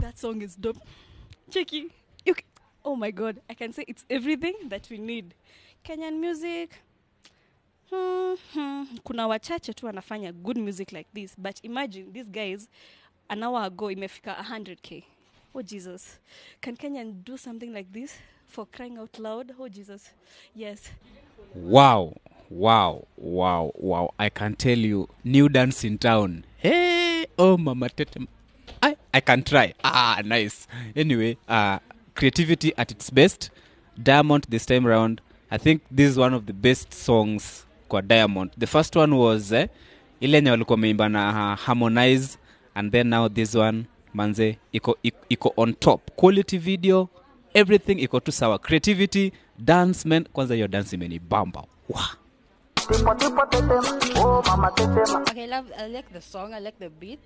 that song is dope. Checky, you, oh my god, I can say it's everything that we need. Kenyan music. Hmm, hmm. Kuna wachache tu wanafanya good music like this, but imagine these guys an hour ago imefika 100k. Oh Jesus. Can Kenyan do something like this for crying out loud? Oh Jesus. Yes. Wow. Wow. Wow. Wow. I can tell you new dance in town oh mama tete I, I can try ah nice anyway uh, creativity at its best diamond this time round i think this is one of the best songs kwa diamond the first one was eh, ile walikuwa meimba na uh, harmonize and then now this one manze iko, iko, on top quality video everything iko tu sawa creativity dance man kwanza hiyo dance imenibamba wow. Oh, okay, love, I like the song, I like the beat.